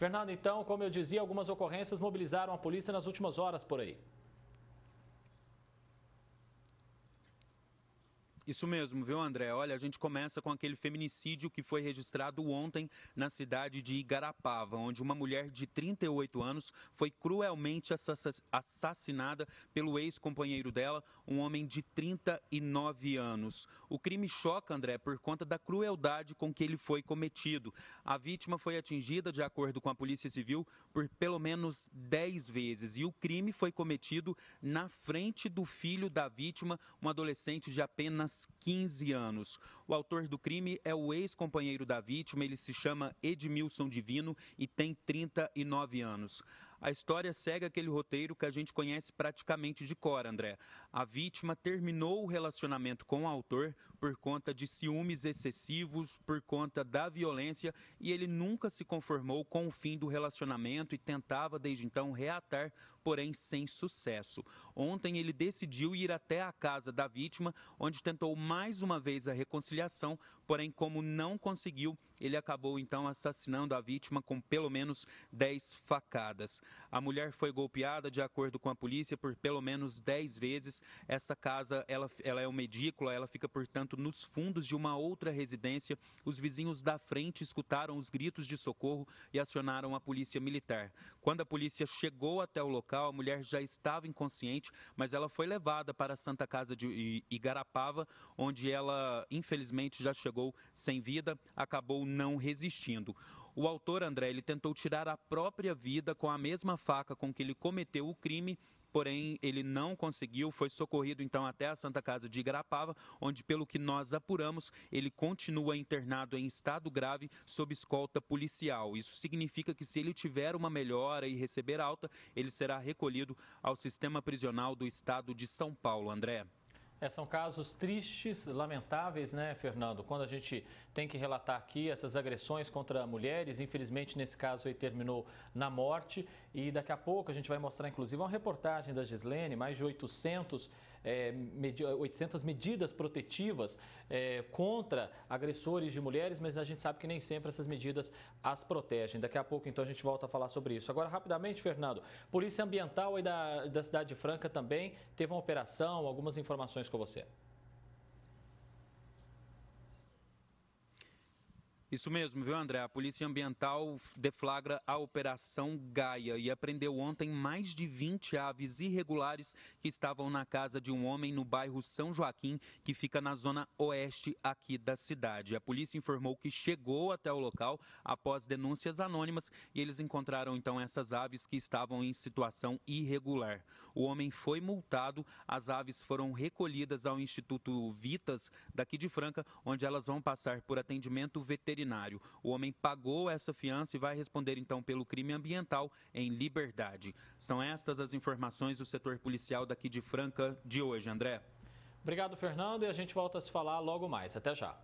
Fernando, então, como eu dizia, algumas ocorrências mobilizaram a polícia nas últimas horas por aí. Isso mesmo, viu, André? Olha, a gente começa com aquele feminicídio que foi registrado ontem na cidade de Igarapava, onde uma mulher de 38 anos foi cruelmente assassinada pelo ex-companheiro dela, um homem de 39 anos. O crime choca, André, por conta da crueldade com que ele foi cometido. A vítima foi atingida, de acordo com a Polícia Civil, por pelo menos 10 vezes, e o crime foi cometido na frente do filho da vítima, um adolescente de apenas apenas 15 anos. O autor do crime é o ex-companheiro da vítima, ele se chama Edmilson Divino e tem 39 anos. A história segue aquele roteiro que a gente conhece praticamente de cor, André. A vítima terminou o relacionamento com o autor por conta de ciúmes excessivos, por conta da violência, e ele nunca se conformou com o fim do relacionamento e tentava desde então reatar, porém sem sucesso. Ontem ele decidiu ir até a casa da vítima, onde tentou mais uma vez a reconciliação, porém, como não conseguiu, ele acabou então assassinando a vítima com pelo menos 10 facadas. A mulher foi golpeada, de acordo com a polícia, por pelo menos 10 vezes. Essa casa ela, ela é uma edícula, ela fica, portanto, nos fundos de uma outra residência. Os vizinhos da frente escutaram os gritos de socorro e acionaram a polícia militar. Quando a polícia chegou até o local, a mulher já estava inconsciente, mas ela foi levada para a Santa Casa de Igarapava, onde ela, infelizmente, já chegou sem vida, acabou não resistindo. O autor, André, ele tentou tirar a própria vida com a mesma faca com que ele cometeu o crime porém ele não conseguiu, foi socorrido então até a Santa Casa de Grapava, onde pelo que nós apuramos, ele continua internado em estado grave sob escolta policial. Isso significa que se ele tiver uma melhora e receber alta, ele será recolhido ao sistema prisional do estado de São Paulo, André. É, são casos tristes, lamentáveis, né, Fernando? Quando a gente tem que relatar aqui essas agressões contra mulheres, infelizmente nesse caso aí terminou na morte. E daqui a pouco a gente vai mostrar, inclusive, uma reportagem da Gislene, mais de 800 é, 800 medidas protetivas é, contra agressores de mulheres, mas a gente sabe que nem sempre essas medidas as protegem. Daqui a pouco, então, a gente volta a falar sobre isso. Agora, rapidamente, Fernando, Polícia Ambiental e da, da Cidade Franca também teve uma operação, algumas informações com você. Isso mesmo, viu, André? A Polícia Ambiental deflagra a Operação Gaia e apreendeu ontem mais de 20 aves irregulares que estavam na casa de um homem no bairro São Joaquim, que fica na zona oeste aqui da cidade. A polícia informou que chegou até o local após denúncias anônimas e eles encontraram então essas aves que estavam em situação irregular. O homem foi multado, as aves foram recolhidas ao Instituto Vitas daqui de Franca, onde elas vão passar por atendimento veterinário veterinário. O homem pagou essa fiança e vai responder então pelo crime ambiental em liberdade. São estas as informações do setor policial daqui de Franca de hoje, André. Obrigado, Fernando, e a gente volta a se falar logo mais. Até já.